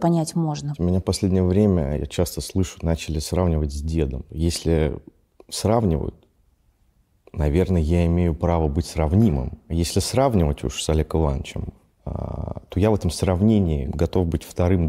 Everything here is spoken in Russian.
понять можно. Меня в последнее время, я часто слышу, начали сравнивать с дедом. Если сравнивают, наверное, я имею право быть сравнимым. Если сравнивать уж с Олегом Ивановичем, а, то я в этом сравнении готов быть вторым